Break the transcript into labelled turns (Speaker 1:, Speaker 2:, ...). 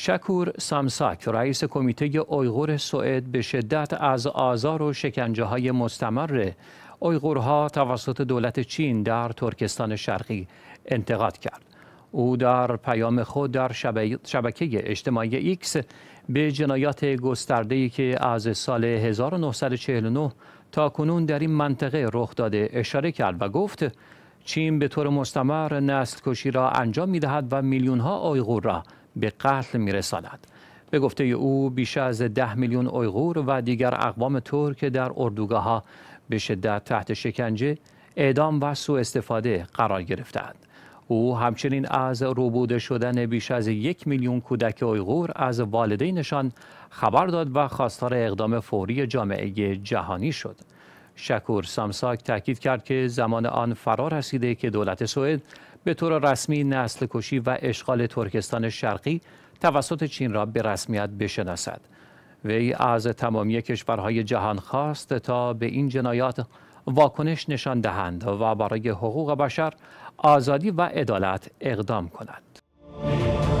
Speaker 1: شکور سامساک رئیس کمیته اویغور سوئد به شدت از آزار و شکنجه های مستمر اویغورها توسط دولت چین در ترکستان شرقی انتقاد کرد. او در پیام خود در شبکه اجتماعی ایکس به جنایات گستردهی که از سال 1949 تا کنون در این منطقه رخ داده اشاره کرد و گفت چین به طور مستمر نسل کشی را انجام می دهد و میلیون ها آیغور را به قتل میرساند به گفته او بیش از ده میلیون اویغور و دیگر اقوام ترک در اردوگاه ها به شدت تحت شکنجه اعدام و سوء استفاده قرار گرفتند او همچنین از روبوده شدن بیش از یک میلیون کودک اویغور از والدینشان خبر داد و خواستار اقدام فوری جامعه جهانی شد شکور سامساک تاکید کرد که زمان آن فرا رسیده که دولت سوئد به طور رسمی نسل کشی و اشغال ترکستان شرقی توسط چین را به رسمیت بشناسد. وی از تمامی کشورهای جهان خواست تا به این جنایات واکنش نشان دهند و برای حقوق بشر آزادی و عدالت اقدام کنند.